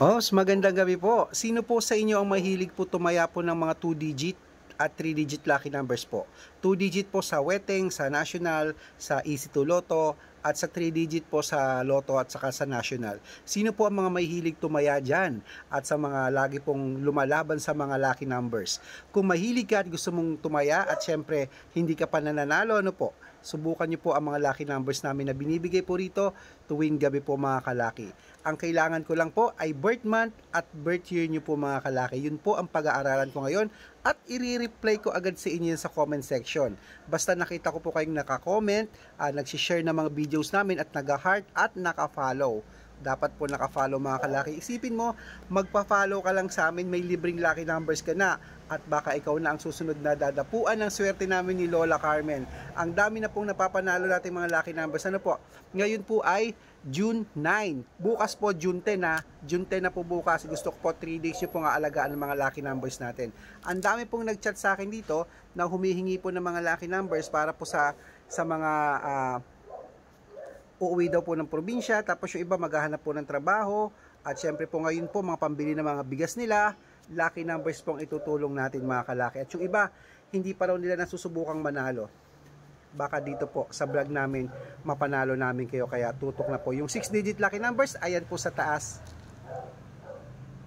Oh, magandang gabi po. Sino po sa inyo ang mahilig po tumaya po ng mga 2 digit at 3 digit lucky numbers po? 2 digit po sa Weteng, sa National, sa Easy to Lotto, at sa 3 digit po sa Lotto at saka sa National. Sino po ang mga mahilig tumaya dyan at sa mga lagi pong lumalaban sa mga lucky numbers? Kung mahilig ka at gusto mong tumaya at syempre hindi ka pa nananalo, ano po? Subukan nyo po ang mga lucky numbers namin na binibigay po rito tuwing gabi po mga kalaki. Ang kailangan ko lang po ay birth month at birth year nyo po mga kalaki. Yun po ang pag-aaralan ko ngayon at i-reply ko agad sa inyo sa comment section. Basta nakita ko po kayong nakakomment, uh, ah, nagsishare ng mga video videos namin at nag-heart at naka-follow. Dapat po naka-follow mga kalaki. Isipin mo, magpa-follow ka lang sa amin, may libreng lucky numbers ka na. At baka ikaw na ang susunod na dadapuan ng swerte namin ni Lola Carmen. Ang dami na pong napapanalo natin mga lucky numbers. Ano po? Ngayon po ay June 9. Bukas po June 10 na. June 10 na po bukas. Gusto ko po 3 days yung pong aalagaan ng mga lucky numbers natin. Ang dami pong nag-chat sa akin dito na humihingi po ng mga lucky numbers para po sa sa mga uh, uuwi daw po ng probinsya, tapos yung iba maghahanap po ng trabaho, at syempre po ngayon po mga pambili ng mga bigas nila, lucky numbers po ang itutulong natin mga kalaki. At yung iba, hindi pa raw nila nasusubukang manalo. Baka dito po sa vlog namin, mapanalo namin kayo, kaya tutok na po. Yung 6 digit lucky numbers, ayan po sa taas.